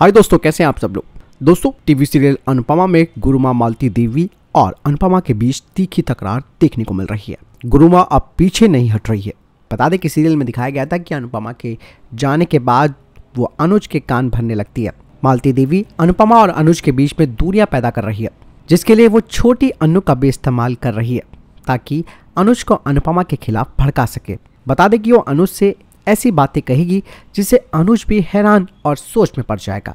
हाय दोस्तों कैसे हैं आप सब लोग दोस्तों टीवी सीरियल अनुपमा में गुरुमा मालती देवी और अनुपमा के बीच तीखी तकरार देखने को मिल रही है गुरुमा अब पीछे नहीं हट रही है बता दें कि सीरियल में दिखाया गया था कि अनुपमा के जाने के बाद वो अनुज के कान भरने लगती है मालती देवी अनुपमा और अनुज के बीच में दूरियां पैदा कर रही है जिसके लिए वो छोटी अनु का भी इस्तेमाल कर रही है ताकि अनुज को अनुपमा के खिलाफ भड़का सके बता दें कि वो अनुज से ऐसी बातें कहेगी जिसे अनुज भी हैरान और सोच में पड़ जाएगा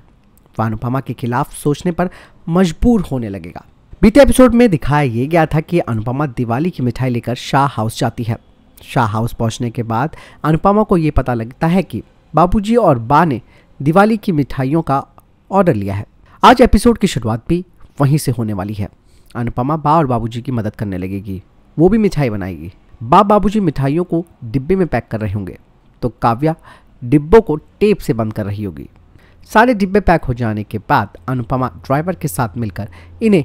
वह अनुपमा के खिलाफ सोचने पर मजबूर होने लगेगा बीते एपिसोड में दिखाया यह गया था कि अनुपमा दिवाली की मिठाई लेकर शाह हाउस जाती है शाह हाउस पहुंचने के बाद अनुपमा को यह पता लगता है कि बाबूजी और बा ने दिवाली की मिठाइयों का ऑर्डर लिया है आज एपिसोड की शुरुआत भी वहीं से होने वाली है अनुपमा बा और बाबूजी की मदद करने लगेगी वो भी मिठाई बनाएगी बा बाबूजी मिठाइयों को डिब्बे में पैक कर रहे होंगे तो काव्या डिब्बों को टेप से बंद कर रही होगी सारे डिब्बे पैक हो जाने के बाद अनुपमा ड्राइवर के साथ मिलकर इन्हें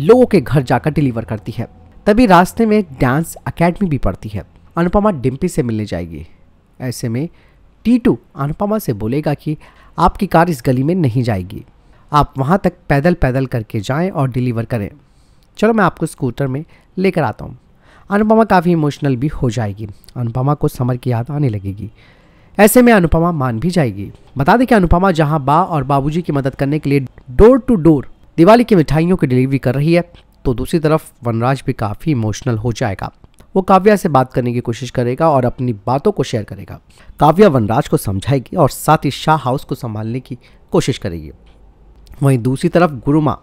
लोगों के घर जाकर डिलीवर करती है तभी रास्ते में डांस अकेडमी भी पड़ती है अनुपमा डिम्पी से मिलने जाएगी ऐसे में टीटू अनुपमा से बोलेगा कि आपकी कार इस गली में नहीं जाएगी आप वहाँ तक पैदल पैदल करके जाएं और डिलीवर करें चलो मैं आपको स्कूटर में लेकर आता हूँ अनुपमा काफ़ी इमोशनल भी हो जाएगी अनुपमा को समर की याद आने लगेगी ऐसे में अनुपमा मान भी जाएगी बता दें कि अनुपमा जहां बा और बाबूजी की मदद करने के लिए डोर टू डोर दिवाली की मिठाइयों की डिलीवरी कर रही है तो दूसरी तरफ वनराज भी काफ़ी इमोशनल हो जाएगा वो काव्या से बात करने की कोशिश करेगा और अपनी बातों को शेयर करेगा काव्या वनराज को समझाएगी और साथ ही शाह हाउस को संभालने की कोशिश करेगी वहीं दूसरी तरफ गुरुमा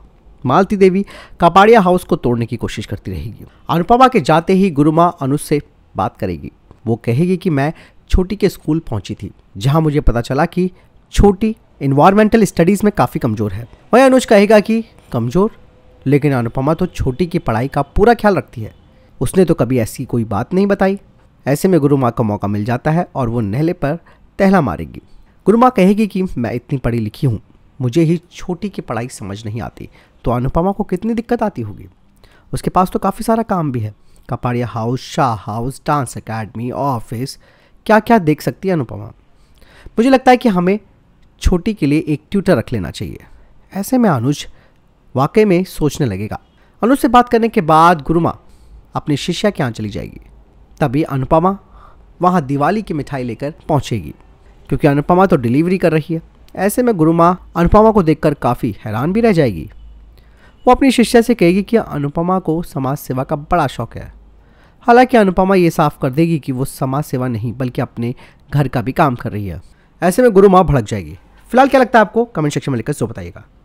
मालती देवी कपाड़िया हाउस को तोड़ने की कोशिश करती रहेगी अनुपमा के जाते ही गुरु माँ अनुज से बात करेगी वो कहेगी कि मैं छोटी के स्कूल पहुंची थी जहां मुझे पता चला कि छोटी इन्वायरमेंटल स्टडीज़ में काफ़ी कमज़ोर है वही अनुज कहेगा कि कमज़ोर लेकिन अनुपमा तो छोटी की पढ़ाई का पूरा ख्याल रखती है उसने तो कभी ऐसी कोई बात नहीं बताई ऐसे में गुरु माँ को मौका मिल जाता है और वो नहले पर तहला मारेगी गुरु माँ कहेगी कि मैं इतनी पढ़ी लिखी हूँ मुझे ही छोटी की पढ़ाई समझ नहीं आती तो अनुपमा को कितनी दिक्कत आती होगी उसके पास तो काफ़ी सारा काम भी है Kapadia house Shah house dance academy office क्या क्या देख सकती है अनुपमा मुझे लगता है कि हमें छोटी के लिए एक ट्यूटर रख लेना चाहिए ऐसे में अनुज वाकई में सोचने लगेगा अनुज से बात करने के बाद गुरुमा अपनी शिष्या के यहाँ चली जाएगी तभी अनुपमा वहाँ दिवाली की मिठाई लेकर पहुँचेगी क्योंकि अनुपमा तो डिलीवरी कर रही है ऐसे में गुरु माँ अनुपमा को देखकर काफ़ी हैरान भी रह जाएगी वो अपनी शिष्या से कहेगी कि अनुपमा को समाज सेवा का बड़ा शौक है हालांकि अनुपमा ये साफ कर देगी कि वो समाज सेवा नहीं बल्कि अपने घर का भी काम कर रही है ऐसे में गुरु माँ भड़क जाएगी फिलहाल क्या लगता है आपको कमेंट सेक्शन में लिखकर सो बताइएगा